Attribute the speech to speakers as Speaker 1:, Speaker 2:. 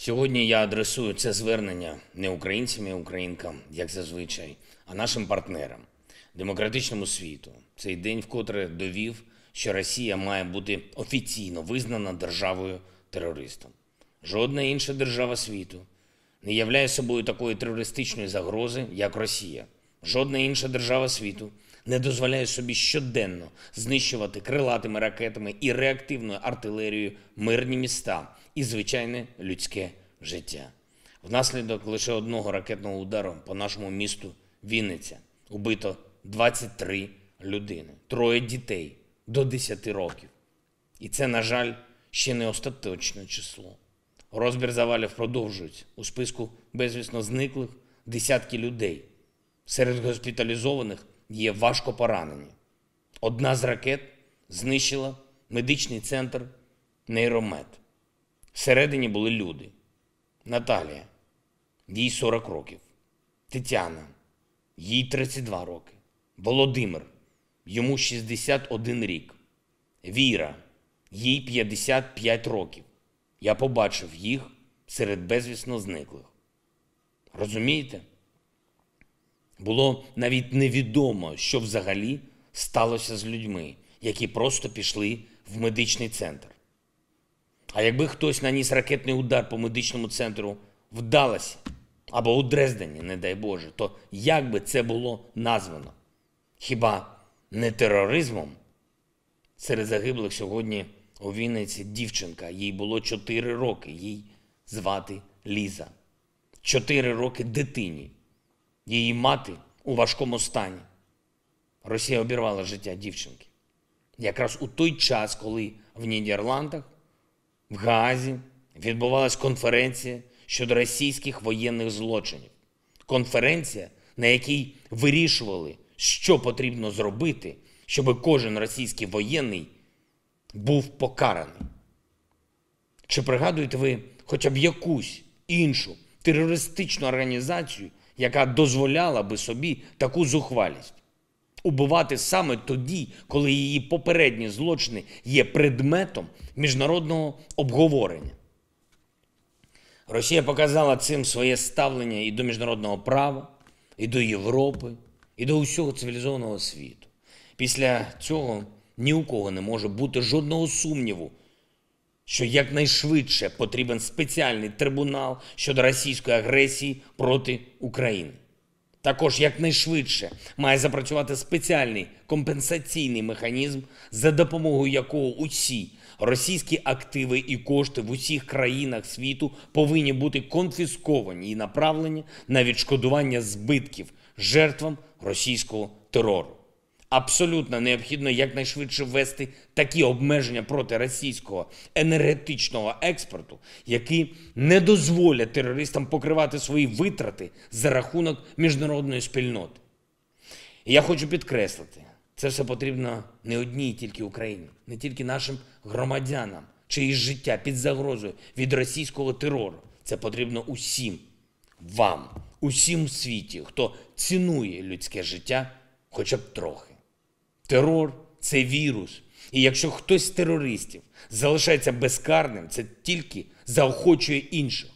Speaker 1: Сьогодні я адресую це звернення не українцям і українкам, як зазвичай, а нашим партнерам, демократичному світу. Цей день вкотре довів, що Росія має бути офіційно визнана державою терористом. Жодна інша держава світу не являє собою такої терористичної загрози, як Росія. Жодна інша держава світу не дозволяє собі щоденно знищувати крилатими ракетами і реактивною артилерією мирні міста і звичайне людське життя. Внаслідок лише одного ракетного удару по нашому місту Вінниця убито 23 людини, троє дітей до 10 років. І це, на жаль, ще не остаточне число. Розбір завалів продовжується у списку безвісно зниклих десятки людей. Серед госпіталізованих є важко поранені. Одна з ракет знищила медичний центр нейромед. Всередині були люди. Наталія, їй 40 років. Тетяна, їй 32 роки. Володимир, йому 61 рік. Віра, їй 55 років. Я побачив їх серед безвісно зниклих. Розумієте? Було навіть невідомо, що взагалі сталося з людьми, які просто пішли в медичний центр. А якби хтось наніс ракетний удар по медичному центру в Далласі або у Дрездені, не дай Боже, то як би це було названо? Хіба не тероризмом? Серед загиблих сьогодні у Вінниці дівчинка, їй було 4 роки, їй звати Ліза. 4 роки дитині її мати у важкому стані. Росія обірвала життя дівчинки. Якраз у той час, коли в Нідерландах, в Газі відбувалась конференція щодо російських воєнних злочинів. Конференція, на якій вирішували, що потрібно зробити, щоб кожен російський воєнний був покараний. Чи пригадуєте ви хоча б якусь іншу терористичну організацію, яка дозволяла би собі таку зухвалість. Убивати саме тоді, коли її попередні злочини є предметом міжнародного обговорення. Росія показала цим своє ставлення і до міжнародного права, і до Європи, і до усього цивілізованого світу. Після цього ні у кого не може бути жодного сумніву що якнайшвидше потрібен спеціальний трибунал щодо російської агресії проти України. Також якнайшвидше має запрацювати спеціальний компенсаційний механізм, за допомогою якого усі російські активи і кошти в усіх країнах світу повинні бути конфісковані і направлені на відшкодування збитків жертвам російського терору. Абсолютно необхідно якнайшвидше ввести такі обмеження проти російського енергетичного експорту, які не дозволять терористам покривати свої витрати за рахунок міжнародної спільноти. І я хочу підкреслити, це все потрібно не одній тільки Україні, не тільки нашим громадянам, чиї життя під загрозою від російського терору. Це потрібно усім вам, усім в світі, хто цінує людське життя, хоча б трохи. Терор це вірус. І якщо хтось з терористів залишається безкарним, це тільки заохочує інших.